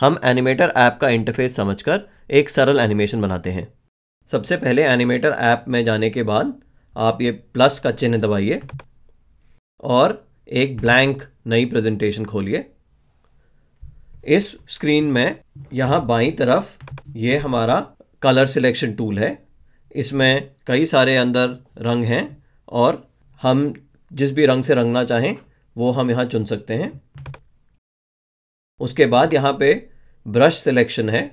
हम animator app का interface समझकर एक सरल एनिमेशन बनाते हैं सबसे पहले एनिमेटर ऐप में जाने के बाद आप ये प्लस का चिन्ह दबाइए और एक ब्लैंक नई प्रेजेंटेशन खोलिए इस स्क्रीन में यहाँ बाई तरफ ये हमारा कलर सिलेक्शन टूल है इसमें कई सारे अंदर रंग हैं और हम जिस भी रंग से रंगना चाहें वो हम यहाँ चुन सकते हैं उसके बाद यहाँ पे ब्रश सिलेक्शन है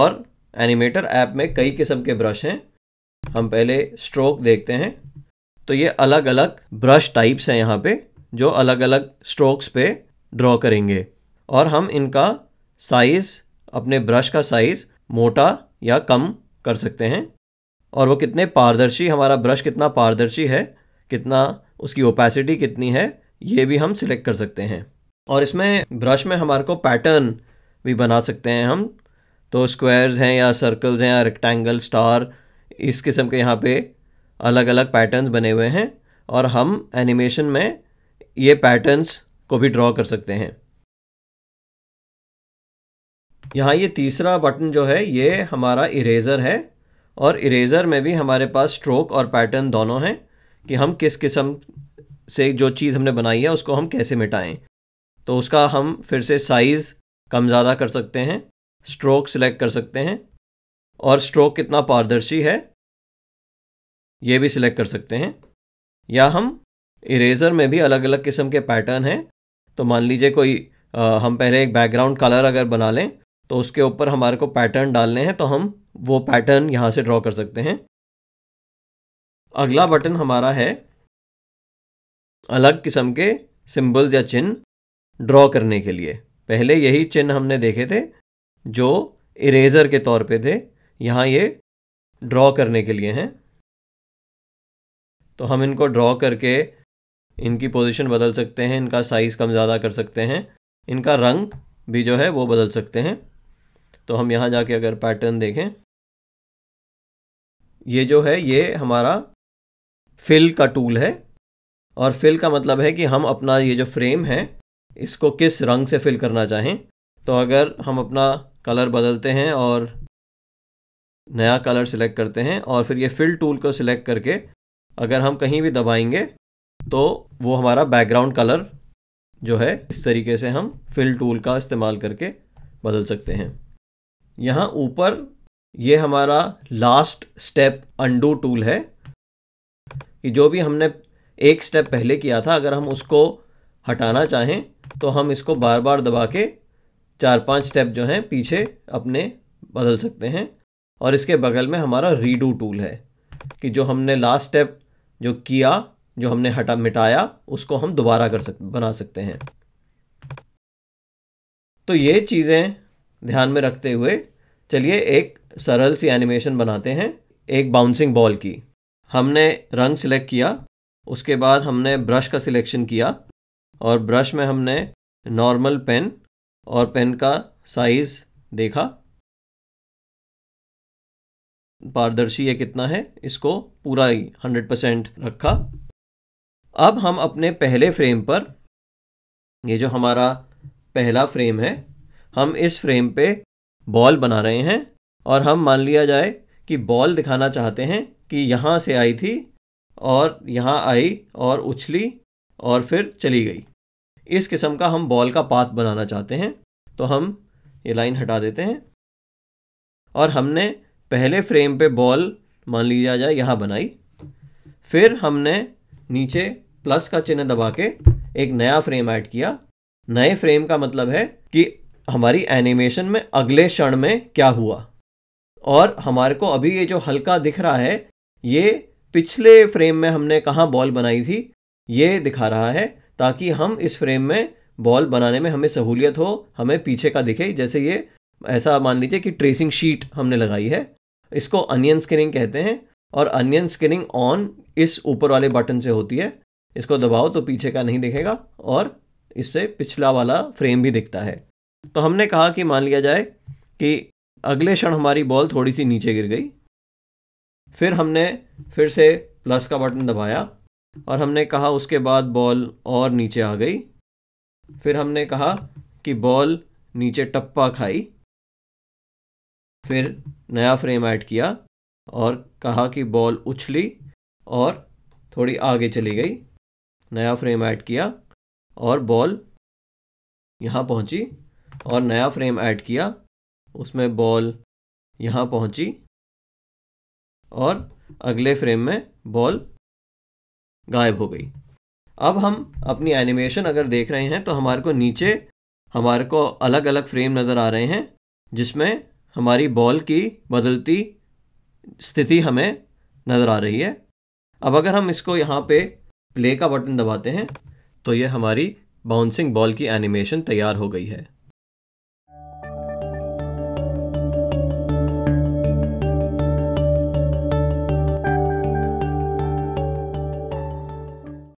और एनिमेटर ऐप में कई किस्म के ब्रश हैं हम पहले स्ट्रोक देखते हैं तो ये अलग अलग ब्रश टाइप्स हैं यहाँ पे जो अलग अलग स्ट्रोक्स पे ड्रॉ करेंगे और हम इनका साइज़ अपने ब्रश का साइज़ मोटा या कम कर सकते हैं और वो कितने पारदर्शी हमारा ब्रश कितना पारदर्शी है कितना उसकी ओपेसिटी कितनी है ये भी हम सिलेक्ट कर सकते हैं और इसमें ब्रश में हमारे को पैटर्न भी बना सकते हैं हम तो स्क्वायर्स हैं या सर्कल्स हैं या रेक्टेंगल स्टार इस किस्म के यहाँ पे अलग अलग पैटर्न्स बने हुए हैं और हम एनिमेशन में ये पैटर्न्स को भी ड्रॉ कर सकते हैं यहाँ ये तीसरा बटन जो है ये हमारा इरेज़र है और इरेज़र में भी हमारे पास स्ट्रोक और पैटर्न दोनों हैं कि हम किस किस्म से जो चीज़ हमने बनाई है उसको हम कैसे मिटाएं तो उसका हम फिर से साइज़ कम ज़्यादा कर सकते हैं स्ट्रोक सिलेक्ट कर सकते हैं और स्ट्रोक कितना पारदर्शी है ये भी सिलेक्ट कर सकते हैं या हम इरेज़र में भी अलग अलग किस्म के पैटर्न हैं तो मान लीजिए कोई आ, हम पहले एक बैकग्राउंड कलर अगर बना लें तो उसके ऊपर हमारे को पैटर्न डालने हैं तो हम वो पैटर्न यहाँ से ड्रॉ कर सकते हैं अगला बटन हमारा है अलग किस्म के सिंबल्स या चिन्ह ड्रॉ करने के लिए पहले यही चिन्ह हमने देखे थे जो इरेज़र के तौर पे थे यहाँ ये ड्रॉ करने के लिए हैं तो हम इनको ड्रॉ करके इनकी पोजीशन बदल सकते हैं इनका साइज़ कम ज़्यादा कर सकते हैं इनका रंग भी जो है वो बदल सकते हैं तो हम यहाँ जाके अगर पैटर्न देखें ये जो है ये हमारा फिल का टूल है और फिल का मतलब है कि हम अपना ये जो फ्रेम है इसको किस रंग से फिल करना चाहें तो अगर हम अपना कलर बदलते हैं और नया कलर सिलेक्ट करते हैं और फिर ये फिल टूल को सिलेक्ट करके अगर हम कहीं भी दबाएंगे तो वो हमारा बैकग्राउंड कलर जो है इस तरीके से हम फिल टूल का इस्तेमाल करके बदल सकते हैं यहाँ ऊपर ये हमारा लास्ट स्टेप अंडू टूल है कि जो भी हमने एक स्टेप पहले किया था अगर हम उसको हटाना चाहें तो हम इसको बार बार दबा के चार पांच स्टेप जो हैं पीछे अपने बदल सकते हैं और इसके बगल में हमारा रीडू टूल है कि जो हमने लास्ट स्टेप जो किया जो हमने हटा मिटाया उसको हम दोबारा कर सक बना सकते हैं तो ये चीज़ें ध्यान में रखते हुए चलिए एक सरल सी एनिमेशन बनाते हैं एक बाउंसिंग बॉल की हमने रंग सिलेक्ट किया उसके बाद हमने ब्रश का सिलेक्शन किया और ब्रश में हमने नॉर्मल पेन और पेन का साइज़ देखा पारदर्शी ये कितना है इसको पूरा ही हंड्रेड परसेंट रखा अब हम अपने पहले फ्रेम पर ये जो हमारा पहला फ्रेम है हम इस फ्रेम पे बॉल बना रहे हैं और हम मान लिया जाए कि बॉल दिखाना चाहते हैं कि यहाँ से आई थी और यहाँ आई और उछली और फिर चली गई इस किस्म का हम बॉल का पाथ बनाना चाहते हैं तो हम ये लाइन हटा देते हैं और हमने पहले फ्रेम पे बॉल मान लिया जाए यहाँ बनाई फिर हमने नीचे प्लस का चिन्ह दबा के एक नया फ्रेम ऐड किया नए फ्रेम का मतलब है कि हमारी एनिमेशन में अगले क्षण में क्या हुआ और हमारे को अभी ये जो हल्का दिख रहा है ये पिछले फ्रेम में हमने कहाँ बॉल बनाई थी ये दिखा रहा है ताकि हम इस फ्रेम में बॉल बनाने में हमें सहूलियत हो हमें पीछे का दिखे जैसे ये ऐसा मान लीजिए कि ट्रेसिंग शीट हमने लगाई है इसको अनियन स्किनिंग कहते हैं और अनियन स्किनिंग ऑन इस ऊपर वाले बटन से होती है इसको दबाओ तो पीछे का नहीं दिखेगा और इस पर पिछला वाला फ्रेम भी दिखता है तो हमने कहा कि मान लिया जाए कि अगले क्षण हमारी बॉल थोड़ी सी नीचे गिर गई फिर हमने फिर से प्लस का बटन दबाया और हमने कहा उसके बाद बॉल और नीचे आ गई फिर हमने कहा कि बॉल नीचे टप्पा खाई फिर नया फ्रेम ऐड किया और कहा कि बॉल उछली और थोड़ी आगे चली गई नया फ्रेम ऐड किया और बॉल यहाँ पहुँची और नया फ्रेम ऐड किया उसमें बॉल यहाँ पहुँची और अगले फ्रेम में बॉल गायब हो गई अब हम अपनी एनिमेशन अगर देख रहे हैं तो हमारे को नीचे हमारे को अलग अलग फ्रेम नज़र आ रहे हैं जिसमें हमारी बॉल की बदलती स्थिति हमें नज़र आ रही है अब अगर हम इसको यहाँ पे प्ले का बटन दबाते हैं तो यह हमारी बाउंसिंग बॉल की एनिमेशन तैयार हो गई है